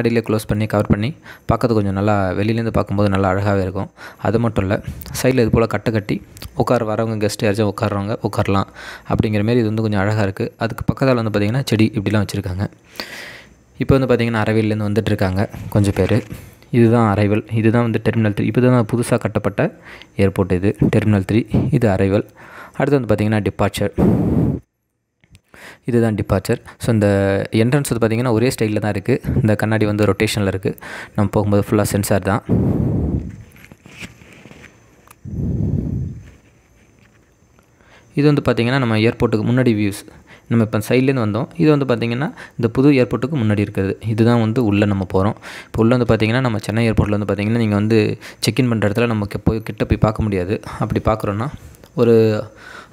அடியில் க்ளோஸ் பண்ணி கவர் பண்ணி பார்க்கறது கொஞ்சம் நல்லா வெளியிலேருந்து பார்க்கும்போது நல்லா அழகாகவே இருக்கும் அது மட்டும் இல்லை சைடில் இது போல் கட்டை கட்டி உட்கார வரவங்க கெஸ்ட் யாராச்சும் உட்காடுறவங்க உட்காரலாம் அப்படிங்கிற மாரி இது வந்து கொஞ்சம் அழகாக இருக்குது அதுக்கு பக்கத்தில் வந்து பார்த்திங்கன்னா செடி இப்படிலாம் வச்சுருக்காங்க இப்போ வந்து பார்த்திங்கன்னா அரைவிலேருந்து வந்துட்டுருக்காங்க கொஞ்சம் பேர் இதுதான் அரைவல் இதுதான் வந்து டெர்மினல் த்ரீ இப்போ தான் புதுசாக கட்டப்பட்ட ஏர்போர்ட் இது டெர்மினல் த்ரீ இது அரைவல் அடுத்து வந்து பார்த்திங்கன்னா டிபார்ச்சர் இதுதான் டிபார்ச்சர் ஸோ இந்த என்ட்ரன்ஸ் வந்து பார்த்திங்கன்னா ஒரே ஸ்டைலில் தான் இருக்குது இந்த கண்ணாடி வந்து ரொட்டேஷனில் இருக்குது நம்ம போகும்போது ஃபுல்லாக சென்சார் தான் இது வந்து பார்த்திங்கன்னா நம்ம ஏர்போர்ட்டுக்கு முன்னாடி வியூஸ் நம்ம இப்போ சைட்லேருந்து வந்தோம் இது வந்து பார்த்திங்கன்னா இந்த புது ஏர்போர்ட்டுக்கு முன்னாடி இருக்கிறது இதுதான் வந்து உள்ளே நம்ம போகிறோம் இப்போ உள்ளே வந்து பார்த்திங்கன்னா நம்ம சென்னை ஏர்போர்ட்டில் வந்து பார்த்திங்கன்னா நீங்கள் வந்து செக்இன் பண்ணுற இடத்துல நம்ம போய் கிட்ட போய் பார்க்க முடியாது அப்படி பார்க்குறோன்னா ஒரு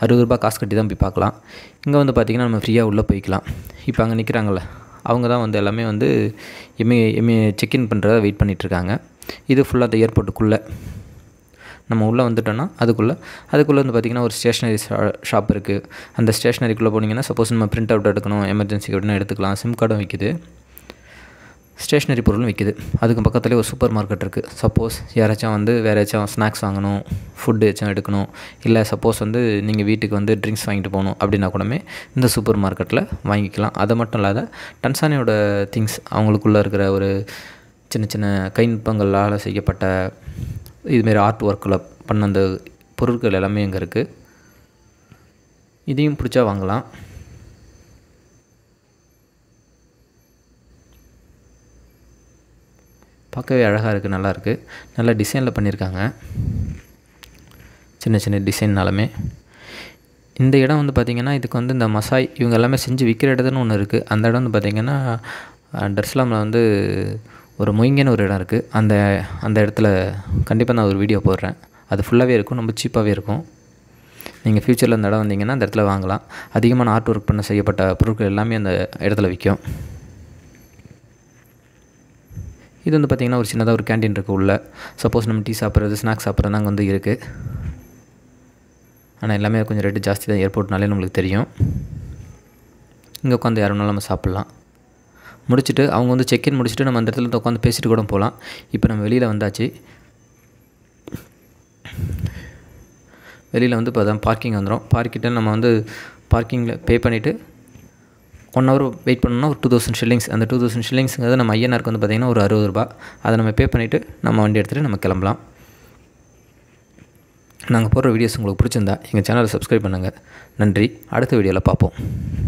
அறுபது ரூபா காசு கட்டி தான் போய் பார்க்கலாம் இங்கே வந்து பார்த்திங்கன்னா நம்ம ஃப்ரீயாக உள்ளே போய்க்கலாம் இப்போ அங்கே நிற்கிறாங்கள்ல அவங்க தான் வந்து எல்லாமே வந்து எம்ஏ எம்ஏ செக்இன் பண்ணுறத வெயிட் பண்ணிகிட்ருக்காங்க இது ஃபுல்லாக அந்த ஏர்போர்ட்டுக்குள்ளே நம்ம உள்ளே வந்துட்டோன்னா அதுக்குள்ளே அதுக்குள்ளே வந்து பார்த்திங்கன்னா ஒரு ஸ்டேஷ்னரி ஷாப் இருக்குது அந்த ஸ்டேஷ்னரிக்குள்ளே போனீங்கன்னா சப்போஸ் நம்ம பிரிண்ட் அவுட் எடுக்கணும் எமர்ஜென்சி உடனே எடுத்துக்கலாம் சிம் கார்டும் விற்கிது ஸ்டேஷ்னரி பொருளும் விற்கிது அதுக்கு பக்கத்துலேயே ஒரு சூப்பர் மார்க்கெட் இருக்குது சப்போஸ் யாராச்சும் வந்து வேறு ஏதாச்சும் ஸ்நாக்ஸ் வாங்கணும் ஃபுட்டு ஏதாச்சும் எடுக்கணும் இல்லை சப்போஸ் வந்து நீங்கள் வீட்டுக்கு வந்து ட்ரிங்க்ஸ் வாங்கிட்டு போகணும் அப்படின்னா கூடமே இந்த சூப்பர் மார்க்கெட்டில் வாங்கிக்கலாம் அது மட்டும் இல்லாத டன்சானியோட திங்ஸ் அவங்களுக்குள்ளே இருக்கிற ஒரு சின்ன சின்ன கைநுட்பங்களால் செய்யப்பட்ட இதுமாரி ஆர்ட் ஒர்க்கில் பண்ண அந்த பொருட்கள் எல்லாமே இங்கே இருக்குது இதையும் பிடிச்சா வாங்கலாம் பார்க்கவே அழகாக இருக்குது நல்லாயிருக்கு நல்லா டிசைனில் பண்ணியிருக்காங்க சின்ன சின்ன டிசைன்னாலுமே இந்த இடம் வந்து பார்த்திங்கன்னா இதுக்கு வந்து இந்த மசாய் இவங்க எல்லாமே செஞ்சு விற்கிற இடத்துன்னு ஒன்று இருக்குது அந்த இடம் வந்து பார்த்திங்கன்னா டர்ஸ்லாமில் வந்து ஒரு மொயங்கன்னு ஒரு இடம் இருக்குது அந்த அந்த இடத்துல கண்டிப்பாக நான் ஒரு வீடியோ போடுறேன் அது ஃபுல்லாகவே இருக்கும் ரொம்ப சீப்பாகவே இருக்கும் நீங்கள் ஃப்யூச்சரில் அந்த இடம் வந்தீங்கன்னா அந்த இடத்துல வாங்கலாம் அதிகமான ஆர்ட் ஒர்க் பண்ண செய்யப்பட்ட பொருட்கள் எல்லாமே அந்த இடத்துல விற்கும் இது வந்து பார்த்திங்கன்னா ஒரு சின்னதாக ஒரு கேன்டீன் இருக்குது உள்ளே சப்போஸ் நம்ம டீ சாப்பிட்றது ஸ்நாக்ஸ் சாப்பிட்றது அங்கே வந்து இருக்குது ஆனால் எல்லாமே கொஞ்சம் ரேட்டு ஜாஸ்தி தான் ஏர்போர்ட்னாலே நம்மளுக்கு தெரியும் இங்கே உட்காந்து யார் வேணாலும் நம்ம சாப்பிட்லாம் முடிச்சுட்டு அவங்க வந்து இன் முடிச்சுட்டு நம்ம அந்த இடத்துல உட்காந்து பேசிட்டு கூட போகலாம் இப்போ நம்ம வெளியில் வந்தாச்சு வெளியில் வந்து இப்போ தான் பார்க்கிங் வந்துடும் பார்க்கிட்ட நம்ம வந்து பார்க்கிங்கில் பே பண்ணிவிட்டு ஒன் ஹவர் வெயிட் பண்ணோம்னா ஒரு டூ தௌசண்ட் ஷில்லிங்ஸ் அந்த டூ தௌசண்ட் ஷில்லிங்ஸுங்கிறது நம்ம ஐயனாருக்கு வந்து பார்த்திங்கன்னா ஒரு அறுபது ரூபா அதை நம்ம பே பண்ணிவிட்டு நம்ம வண்டி எடுத்துகிட்டு நம்ம கிளம்பலாம் நாங்கள் போடுற வீடியோஸ் உங்களுக்கு பிடிச்சிருந்தா எங்கள் சேனலை சப்ஸ்கிரைப் பண்ணுங்கள் நன்றி அடுத்த வீடியோவில் பார்ப்போம்